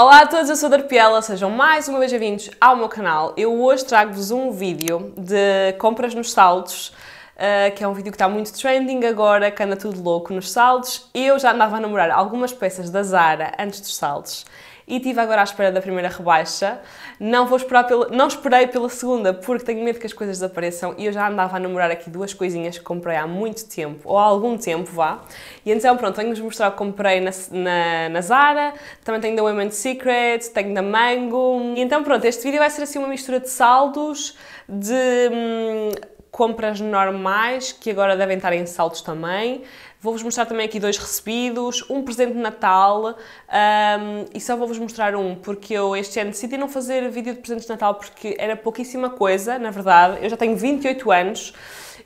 Olá a todos, eu sou Darpiela, sejam mais uma vez bem-vindos ao meu canal. Eu hoje trago-vos um vídeo de compras nos saltos, uh, eh, que é um vídeo que está muito trending agora, que anda tudo louco nos saltos. Eu já andava a namorar algumas peças da Zara antes dos saltos e estive agora à espera da primeira rebaixa. Não vou esperar pela, não esperei pela segunda porque tenho medo que as coisas desapareçam e eu já andava a namorar aqui duas coisinhas que comprei há muito tempo, ou há algum tempo vá. E então pronto, tenho-vos mostrar o que comprei na, na, na, Zara, também tenho da Women's Secret, tenho da Mango. E então pronto, este vídeo vai ser assim uma mistura de saldos, de... Hum, compras normais, que agora devem estar em saltos também. Vou-vos mostrar também aqui dois recebidos, um presente de Natal um, e só vou-vos mostrar um, porque eu este ano decidi não fazer vídeo de presentes de Natal porque era pouquíssima coisa, na verdade. Eu já tenho 28 anos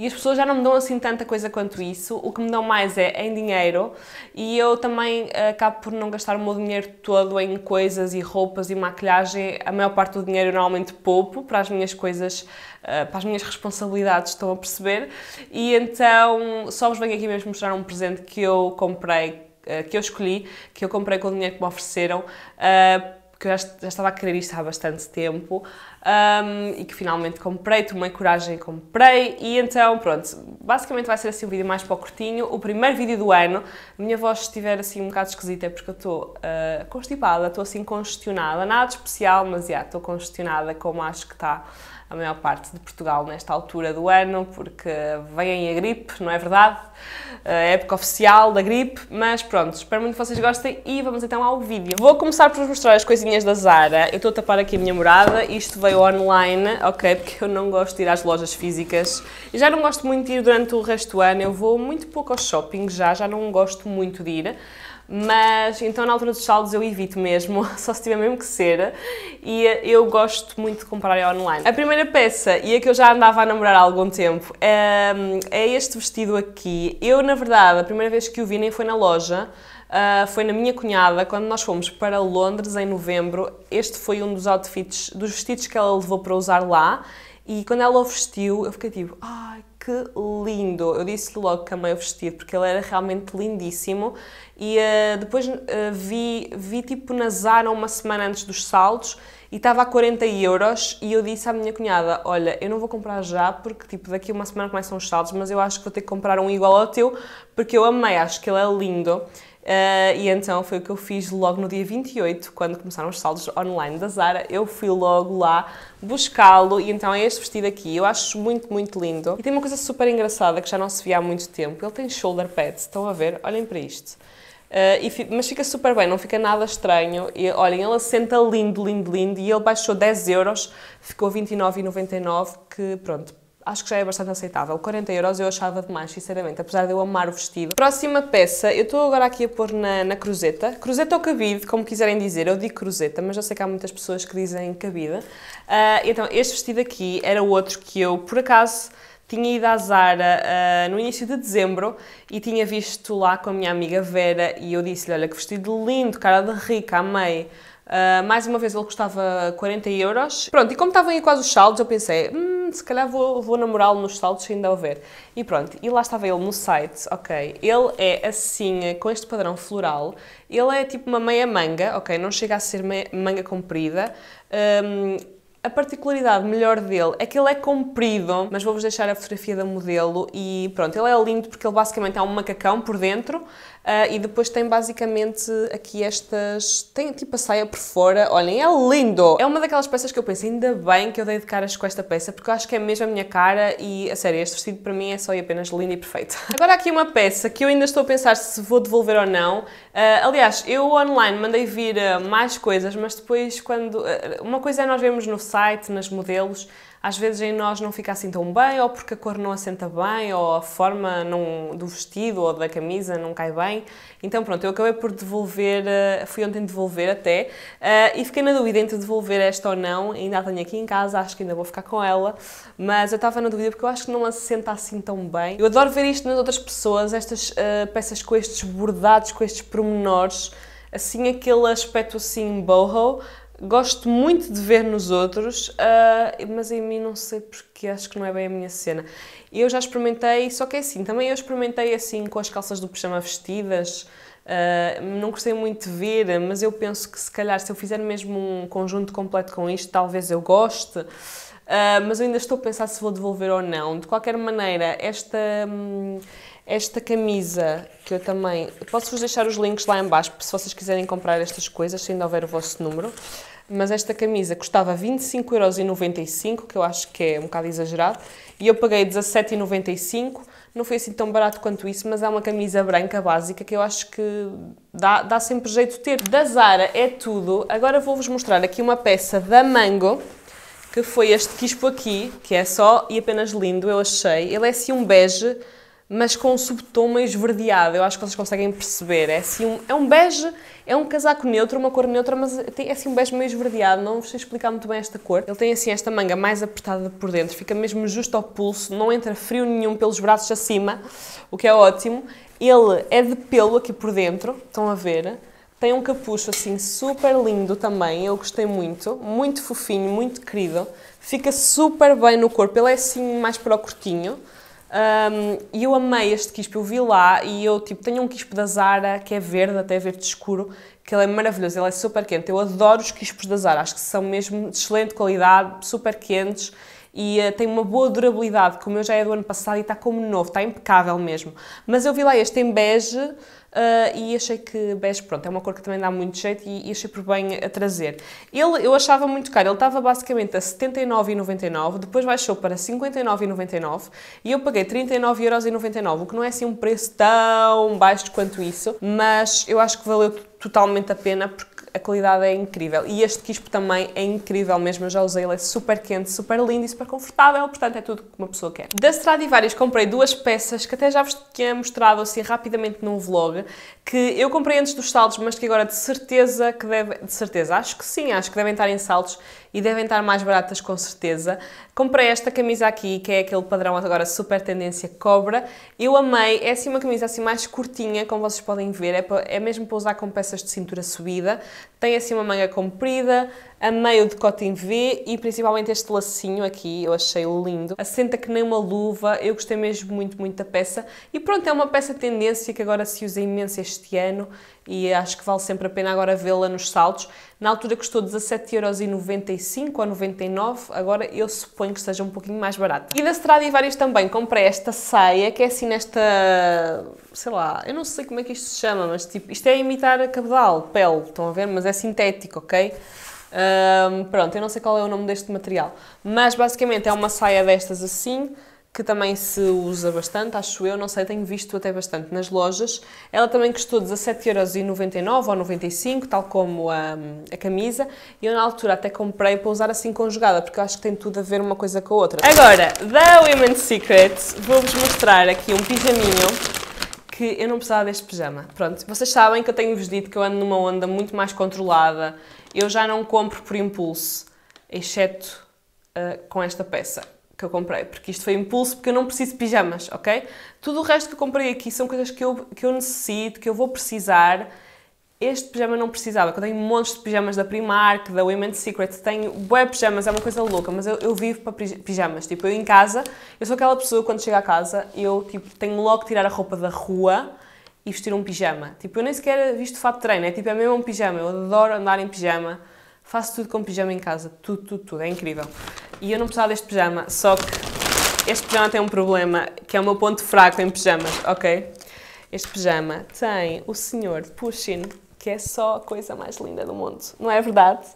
e as pessoas já não me dão assim tanta coisa quanto isso. O que me dão mais é em dinheiro. E eu também eh, acabo por não gastar o meu dinheiro todo em coisas e roupas e maquilhagem. A maior parte do dinheiro eu normalmente poupo para as minhas coisas, eh, para as minhas responsabilidades, estão a perceber? E então só vos venho aqui mesmo mostrar um presente que eu comprei eh, que eu escolhi, que eu comprei com o dinheiro que me ofereceram, porque eu já, já estava a querer isto há bastante tempo um, e que finalmente comprei, tomei coragem e comprei. E então, pronto, basicamente vai ser assim um vídeo mais para o curtinho, o primeiro vídeo do ano. A minha voz estiver assim um bocado esquisita é porque eu estou uh, constipada, estou assim congestionada, nada especial, mas já, yeah, estou congestionada como acho que está a maior parte de Portugal nesta altura do ano, porque vem a gripe, não é verdade? A época oficial da gripe, mas pronto, espero muito que vocês gostem e vamos então ao vídeo. Vou começar por vos mostrar as coisinhas da Zara. Eu estou a tapar aqui a minha morada, isto veio online, ok, porque eu não gosto de ir às lojas físicas e já não gosto muito de ir durante o resto do ano, eu vou muito pouco ao shopping já, já não gosto muito de ir. Mas então na altura dos saldos eu evito mesmo, só se tiver mesmo que ser. E eh, eu gosto muito de comprar online. A primeira peça, e a que eu já andava a namorar há algum tempo, é, é este vestido aqui. Eu, na verdade, a primeira vez que o vi nem foi na loja. Uh, foi na minha cunhada, quando nós fomos para Londres em novembro, este foi um dos outfits, dos vestidos que ela levou para usar lá, e quando ela o vestiu, eu fiquei tipo, ai, que lindo! Eu disse logo que amei o vestido, porque ele era realmente lindíssimo. E uh, depois uh, vi, vi tipo na Zara uma semana antes dos saltos e estava a 40 euros e eu disse à minha cunhada, olha, eu não vou comprar já porque tipo daqui a uma semana começam os saltos mas eu acho que vou ter que comprar um igual ao teu porque eu amei, acho que ele é lindo. Uh, e então foi o que eu fiz logo no dia 28, quando começaram os saldos online da Zara. Eu fui logo lá buscá-lo e então é este vestido aqui. Eu acho muito, muito lindo. E tem uma coisa super engraçada que já não se via há muito tempo. Ele tem shoulder pads, estão a ver? Olhem para isto. Uh, e, mas fica super bem, não fica nada estranho. E, olhem, ele assenta lindo, lindo, lindo. E ele baixou 10 euros, ficou 29,99, que pronto, acho que já é bastante aceitável. 40 euros eu achava demais, sinceramente, apesar de eu amar o vestido. Próxima peça, eu estou agora aqui a pôr na, na cruzeta. Cruzeta ou cabide, como quiserem dizer. Eu digo cruzeta, mas eu sei que há muitas pessoas que dizem cabida. Uh, então, este vestido aqui era outro que eu, por acaso, tinha ido à Zara uh, no início de dezembro e tinha visto lá com a minha amiga Vera e eu disse-lhe, olha que vestido lindo, cara de rica, amei. Uh, mais uma vez ele custava 40 euros. Pronto, e como estavam aí quase os saldos, eu pensei, hum, se calhar vou, vou namorá-lo nos saldos se ainda houver. E pronto, e lá estava ele no site, ok. Ele é assim, com este padrão floral, ele é tipo uma meia manga, ok, não chega a ser meia, manga comprida. Um, a particularidade melhor dele é que ele é comprido, mas vou-vos deixar a fotografia da modelo e pronto, ele é lindo porque ele basicamente é um macacão por dentro uh, e depois tem basicamente aqui estas, tem tipo a saia por fora, olhem, é lindo! É uma daquelas peças que eu penso, ainda bem que eu dei de caras com esta peça porque eu acho que é mesmo a minha cara e, a sério, este vestido para mim é só e apenas lindo e perfeito. Agora aqui uma peça que eu ainda estou a pensar se vou devolver ou não. Uh, aliás, eu online mandei vir eh, mais coisas, mas depois quando... uma coisa é nós vemos no site, nas modelos, às vezes em nós não fica assim tão bem, ou porque a cor não assenta bem, ou a forma não, do vestido ou da camisa não cai bem. Então pronto, eu acabei por devolver, eh, fui ontem devolver até, eh, e fiquei na dúvida entre devolver esta ou não, ainda a tenho aqui em casa, acho que ainda vou ficar com ela, mas eu estava na dúvida porque eu acho que não assenta assim tão bem. Eu adoro ver isto nas outras pessoas, estas uh, peças com estes bordados, com estes pormenores, assim aquele aspecto assim boho, gosto muito de ver nos outros, uh, mas em mim não sei porque acho que não é bem a minha cena. Eu já experimentei, só que é assim, também eu experimentei assim com as calças do pijama vestidas, uh, não gostei muito de ver, mas eu penso que se calhar se eu fizer mesmo um conjunto completo com isto, talvez eu goste. Uh, mas eu ainda estou a pensar se vou devolver ou não. De qualquer maneira, esta, hum, esta camisa que eu também. Posso-vos deixar os links lá embaixo se vocês quiserem comprar estas coisas, se ainda houver o vosso número mas esta camisa custava 25,95€, que eu acho que é um bocado exagerado, e eu paguei 17,95€, não foi assim tão barato quanto isso, mas é uma camisa branca básica que eu acho que dá, dá sempre jeito de ter. Da Zara é tudo, agora vou-vos mostrar aqui uma peça da Mango, que foi este que quispo aqui, que é só e apenas lindo, eu achei. Ele é assim um bege, mas com um subtom meio esverdeado. Eu acho que vocês conseguem perceber. É assim um, é um bege, é um casaco neutro, uma cor neutra, mas tem, é assim um bege meio esverdeado. Não vos sei explicar muito bem esta cor. Ele tem assim esta manga mais apertada por dentro, fica mesmo justo ao pulso, não entra frio nenhum pelos braços acima, o que é ótimo. Ele é de pelo aqui por dentro, estão a ver? Tem um capucho assim super lindo também, eu gostei muito, muito fofinho, muito querido. Fica super bem no corpo, ele é assim mais para o curtinho um, e eu amei este quispo, eu vi lá e eu tipo, tenho um quispo da Zara que é verde, até verde escuro, que ele é maravilhoso, ele é super quente. Eu adoro os quispos da Zara, acho que são mesmo de excelente qualidade, super quentes e uh, eh, tem uma boa durabilidade, como eu já é do ano passado e está como novo, está impecável mesmo. Mas eu vi lá este em bege, Uh, e achei que bege, pronto, é uma cor que também dá muito jeito e, e achei por bem a trazer. Ele, eu achava muito caro, ele estava basicamente a 79,99, depois baixou para 59,99 e eu paguei 39,99€, o que não é assim um preço tão baixo quanto isso, mas eu acho que valeu totalmente a pena porque a qualidade é incrível. E este quispo também é incrível mesmo, eu já usei, ele é super quente, super lindo e super confortável, portanto é tudo que uma pessoa quer. Da Stradivarius comprei duas peças que até já vos tinha mostrado assim rapidamente num vlog, que eu comprei antes dos saltos, mas que agora de certeza que deve, de certeza, acho que sim, acho que devem estar em saltos, e devem estar mais baratas com certeza. Comprei esta camisa aqui, que é aquele padrão agora super tendência cobra. Eu amei, é assim uma camisa assim mais curtinha, como vocês podem ver, é, para, é mesmo para usar com peças de cintura subida. Tem assim uma manga comprida, a meio de em V e principalmente este lacinho aqui, eu achei lindo. Assenta que nem uma luva, eu gostei mesmo muito, muito da peça. E pronto, é uma peça tendência que agora se usa imenso este ano e acho que vale sempre a pena agora vê-la nos saltos. Na altura custou 17,95€ ou 99, agora eu suponho que seja um pouquinho mais barato. E da Stradivarius também comprei esta saia, que é assim nesta... sei lá, eu não sei como é que isto se chama, mas tipo, isto é imitar a cabedal, pele, estão a ver? Mas é sintético, ok? Um, pronto, eu não sei qual é o nome deste material, mas basicamente é uma saia destas assim, que também se usa bastante, acho eu, não sei, tenho visto até bastante nas lojas. Ela também custou 17,99€ ou 95, tal como a, a camisa, e eu na altura até comprei para usar assim conjugada, porque eu acho que tem tudo a ver uma coisa com a outra. Agora, da Women's Secrets, vou-vos mostrar aqui um pijaminho que eu não precisava deste pijama. Pronto, vocês sabem que eu tenho-vos dito que eu ando numa onda muito mais controlada. Eu já não compro por impulso, exceto uh, com esta peça que eu comprei, porque isto foi impulso, porque eu não preciso de pijamas, ok? Tudo o resto que eu comprei aqui são coisas que eu, que eu necessito, que eu vou precisar este pijama não precisava, eu tenho montes de pijamas da Primark, da Women's Secret, tenho bué pijamas, é uma coisa louca, mas eu, eu vivo para pijamas, tipo, eu em casa, eu sou aquela pessoa quando chego a casa, eu, tipo, tenho logo que tirar a roupa da rua e vestir um pijama, tipo, eu nem sequer visto fato de treino, é tipo, é mesmo um pijama, eu adoro andar em pijama, faço tudo com pijama em casa, tudo, tudo, tudo, é incrível. E eu não precisava deste pijama, só que este pijama tem um problema, que é o meu ponto fraco em pijamas, ok? Este pijama tem o senhor Pushin que é só a coisa mais linda do mundo, não é verdade?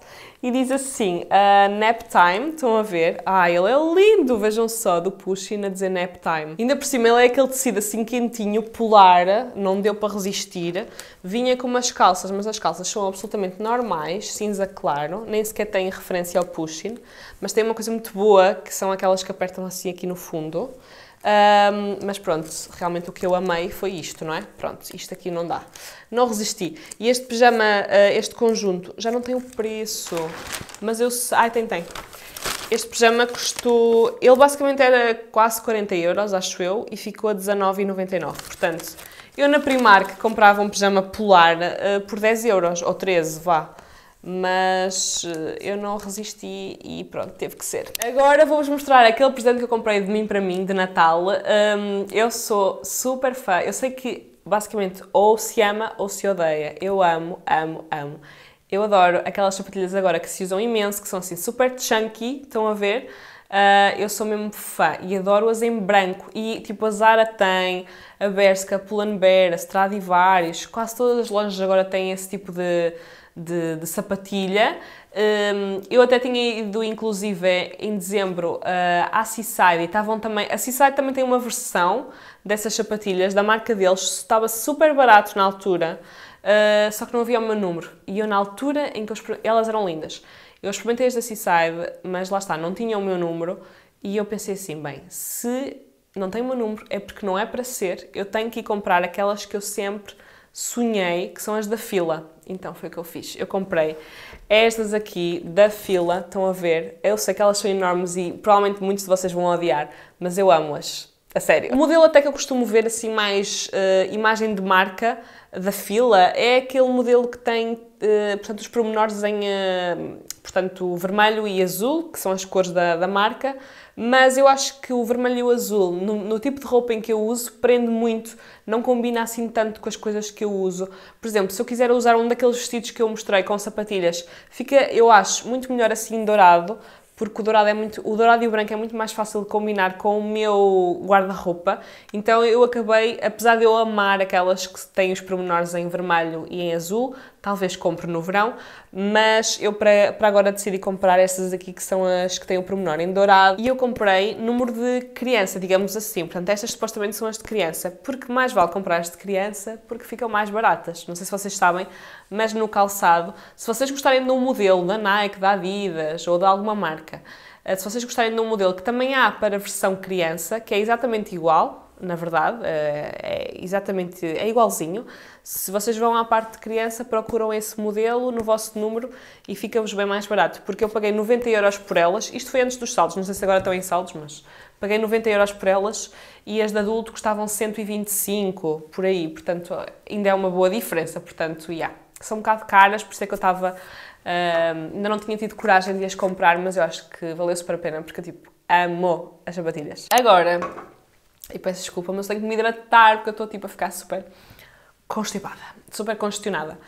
E diz assim, uh, nap time, estão a ver? Ah, ele é lindo, vejam só, do Pushin a dizer nap time. Ainda por cima ele é aquele tecido assim quentinho, polar, não deu para resistir. Vinha com umas calças, mas as calças são absolutamente normais, cinza claro, nem sequer tem referência ao Pushin, mas tem uma coisa muito boa, que são aquelas que apertam assim aqui no fundo. Um, mas pronto, realmente o que eu amei foi isto, não é? Pronto, isto aqui não dá. Não resisti. E este pijama, uh, este conjunto, já não tem o preço, mas eu... Ai, tem, tem. Este pijama custou... Ele basicamente era quase 40 euros, acho eu, e ficou a 19,99. Portanto, eu na Primark comprava um pijama polar uh, por 10 euros, ou 13, vá mas eh, eu não resisti e pronto, teve que ser. Agora vou-vos mostrar aquele presente que eu comprei de mim para mim, de Natal. Um, eu sou super fã, eu sei que basicamente ou se ama ou se odeia. Eu amo, amo, amo. Eu adoro aquelas sapatilhas agora que se usam imenso, que são assim super chunky, estão a ver? Uh, eu sou mesmo fã e adoro-as em branco. E tipo a Zara tem, a Berska, a Pull&Bear, a Stradivarius, quase todas as lojas agora têm esse tipo de de, de sapatilha. Um, eu até tinha ido, inclusive, em dezembro uh, à Seaside. Estavam também, a Seaside também tem uma versão dessas sapatilhas da marca deles. Estava super barato na altura, uh, só que não havia o meu número. E eu, na altura em que eu, elas eram lindas, eu experimentei as da Seaside, mas lá está, não tinha o meu número. E eu pensei assim, bem, se não tem o meu número é porque não é para ser, eu tenho que ir comprar aquelas que eu sempre sonhei que são as da fila. Então foi o que eu fiz. Eu comprei estas aqui da fila, estão a ver? Eu sei que elas são enormes e provavelmente muitos de vocês vão odiar, mas eu amo-as. A sério. O modelo até que eu costumo ver assim mais uh, imagem de marca da fila é aquele modelo que tem uh, portanto, os pormenores em uh, portanto, vermelho e azul, que são as cores da, da marca, mas eu acho que o vermelho e o azul, no, no, tipo de roupa em que eu uso, prende muito, não combina assim tanto com as coisas que eu uso. Por exemplo, se eu quiser usar um daqueles vestidos que eu mostrei com sapatilhas, fica, eu acho, muito melhor assim dourado, porque o dourado, é muito, o dourado e o branco é muito mais fácil de combinar com o meu guarda-roupa. Então eu acabei, apesar de eu amar aquelas que têm os pormenores em vermelho e em azul, Talvez compre no verão, mas eu para, para agora decidi comprar estas aqui que são as que têm o pormenor em dourado. E eu comprei número de criança, digamos assim. Portanto, estas supostamente são as de criança. Porque mais vale comprar as de criança porque ficam mais baratas. Não sei se vocês sabem, mas no calçado, se vocês gostarem de um modelo da Nike, da Adidas ou de alguma marca, eh, se vocês gostarem de um modelo que também há para a versão criança, que é exatamente igual, na verdade, eh, é exatamente é igualzinho, se vocês vão à parte de criança, procuram esse modelo no vosso número e fica-vos bem mais barato, porque eu paguei 90 euros por elas, isto foi antes dos saldos, não sei se agora estão em saldos, mas paguei 90 euros por elas e as de adulto custavam 125 por aí, portanto ainda é uma boa diferença, portanto, yeah. são um bocado caras, por isso é que eu estava, uh, ainda não tinha tido coragem de as comprar, mas eu acho que valeu super a pena, porque tipo, amo as sapatilhas. Agora, e peço desculpa, mas tenho que me hidratar porque eu estou tipo a ficar super constipada, super congestionada.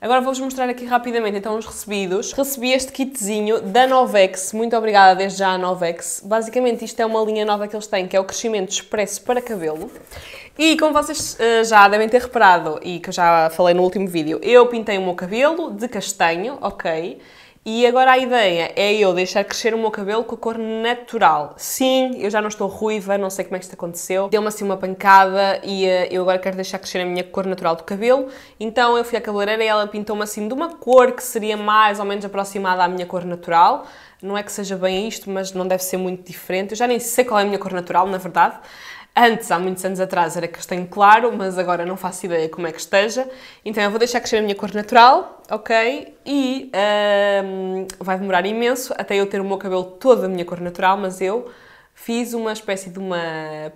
Agora vou-vos mostrar aqui rapidamente então os recebidos. Recebi este kitzinho da Novex, muito obrigada desde já à Novex. Basicamente isto é uma linha nova que eles têm, que é o crescimento expresso para cabelo. E como vocês uh, já devem ter reparado e que eu já falei no último vídeo, eu pintei o meu cabelo de castanho, ok? E agora a ideia é eu deixar crescer o meu cabelo com a cor natural. Sim, eu já não estou ruiva, não sei como é que isto aconteceu. Deu-me assim uma pancada e uh, eu agora quero deixar crescer a minha cor natural do cabelo. Então eu fui à cabeleireira e ela pintou-me assim de uma cor que seria mais ou menos aproximada à minha cor natural. Não é que seja bem isto, mas não deve ser muito diferente. Eu já nem sei qual é a minha cor natural, na verdade. Antes, há muitos anos atrás, era castanho claro, mas agora não faço ideia como é que esteja. Então eu vou deixar crescer a minha cor natural, ok? E um, vai demorar imenso até eu ter o meu cabelo todo a minha cor natural, mas eu fiz uma espécie de uma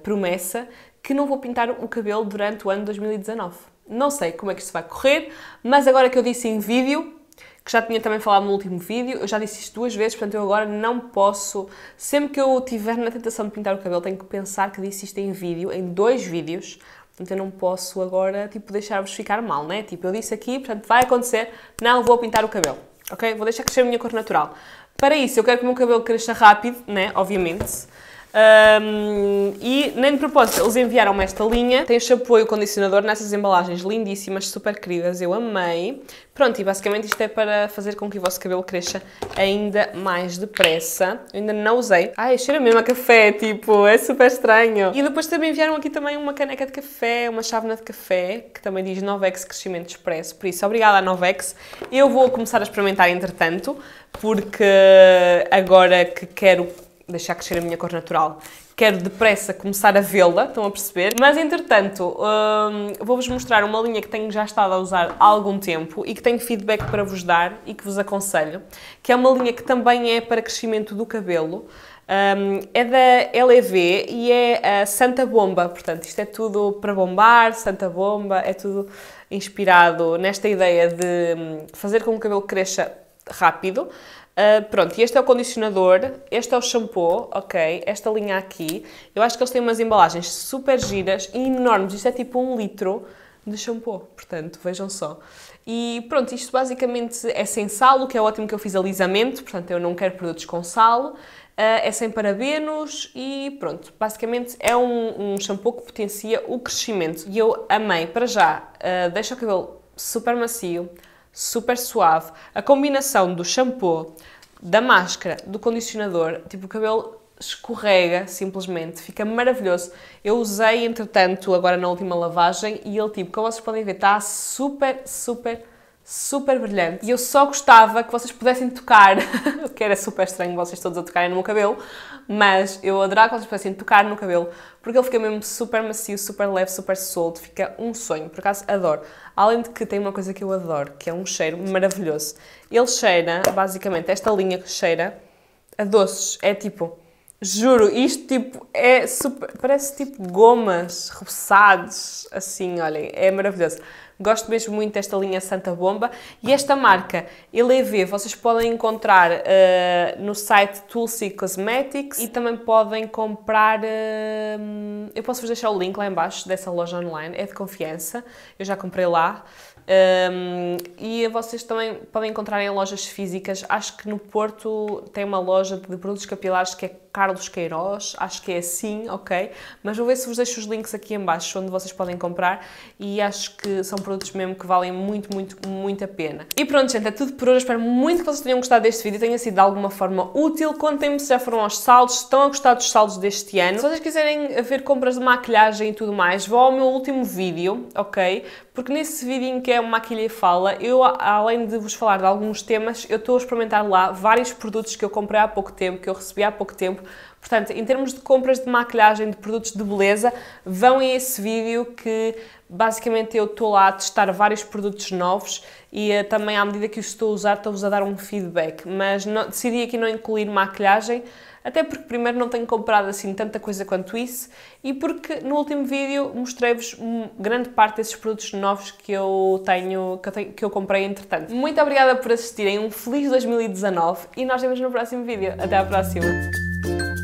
promessa que não vou pintar o cabelo durante o ano 2019. Não sei como é que isto vai correr, mas agora que eu disse em vídeo, que já tinha também falado no último vídeo, eu já disse isto duas vezes, portanto eu agora não posso. Sempre que eu tiver na tentação de pintar o cabelo, tenho que pensar que disse isto em vídeo, em dois vídeos, portanto eu não posso agora, tipo, deixar-vos ficar mal, né? Tipo, eu disse aqui, portanto vai acontecer, não vou pintar o cabelo, ok? Vou deixar crescer a minha cor natural. Para isso, eu quero que o meu cabelo cresça rápido, né? Obviamente. Um, e nem de propósito, eles enviaram-me esta linha. Tem chapéu e condicionador nessas embalagens lindíssimas, super queridas, eu amei. Pronto, e basicamente isto é para fazer com que o vosso cabelo cresça ainda mais depressa. Eu ainda não usei. Ai, cheira mesmo a café, tipo, é super estranho. E depois também enviaram aqui também uma caneca de café, uma chávena de café, que também diz Novex Crescimento Expresso. Por isso, obrigada à Novex. Eu vou começar a experimentar entretanto, porque agora que quero deixar crescer a minha cor natural. Quero depressa começar a vê-la, estão a perceber? Mas entretanto, hum, vou-vos mostrar uma linha que tenho já estado a usar há algum tempo e que tenho feedback para vos dar e que vos aconselho, que é uma linha que também é para crescimento do cabelo. Um, é da LEV e é a Santa Bomba, portanto, isto é tudo para bombar, Santa Bomba, é tudo inspirado nesta ideia de hum, fazer com que o cabelo cresça rápido, ah, pronto, este é o condicionador, este é o shampoo, ok? Esta linha aqui. Eu acho que eles têm umas embalagens super giras e enormes. Isto é tipo um litro de shampoo, portanto, vejam só. E pronto, isto basicamente é sem sal, o que é ótimo que eu fiz alisamento, portanto eu não quero produtos com sal. Uh, é sem parabenos e pronto, basicamente é um, um, shampoo que potencia o crescimento. E eu amei, para já, uh, deixa o cabelo super macio, super suave. A combinação do shampoo, da máscara, do condicionador, tipo, o cabelo escorrega simplesmente, fica maravilhoso. Eu usei, entretanto, agora na última lavagem e ele, tipo, como vocês podem ver, está super, super super brilhante e eu só gostava que vocês pudessem tocar, o que era super estranho vocês todos a tocarem no meu cabelo, mas eu adorava quando as pessoas assim tocar no cabelo, porque ele fica mesmo super macio, super leve, super solto, fica um sonho, por acaso adoro. Além de que tem uma coisa que eu adoro, que é um cheiro maravilhoso. Ele cheira, basicamente, esta linha que cheira a doces, é tipo Juro, isto tipo é super. Parece tipo gomas repousados, assim, olhem, é maravilhoso. Gosto mesmo muito desta linha Santa Bomba e esta marca Elev vocês podem encontrar uh, no site Tulsi Cosmetics e também podem comprar. Uh, eu posso vos deixar o link lá embaixo dessa loja online, é de confiança, eu já comprei lá. Um, e vocês também podem encontrar em lojas físicas. Acho que no Porto tem uma loja de produtos capilares que é Carlos Queiroz, acho que é assim, ok? Mas vou ver se vos deixo os links aqui em baixo onde vocês podem comprar e acho que são produtos mesmo que valem muito, muito, muito a pena. E pronto, gente, é tudo por hoje. Espero muito que vocês tenham gostado deste vídeo, tenha sido de alguma forma útil. Contem-me se já foram aos saldos, se estão a gostar dos saldos deste ano. Se vocês quiserem ver compras de maquilhagem e tudo mais, vão ao meu último vídeo, ok? porque nesse em que é uma Maquilha Fala, eu, além de vos falar de alguns temas, eu estou a experimentar lá vários produtos que eu comprei há pouco tempo, que eu recebi há pouco tempo. Portanto, em termos de compras de maquilhagem, de produtos de beleza, vão a esse vídeo que basicamente eu estou lá a testar vários produtos novos e eh, também à medida que os estou a usar, estou-vos a dar um feedback. Mas não, decidi aqui não incluir maquilhagem, até porque, primeiro, não tenho comprado assim tanta coisa quanto isso e porque no último vídeo mostrei-vos grande parte desses produtos novos que eu tenho, que eu, tenho, que eu comprei entretanto. Muito obrigada por assistirem, um feliz 2019 e nós vemos no próximo vídeo. Até à próxima!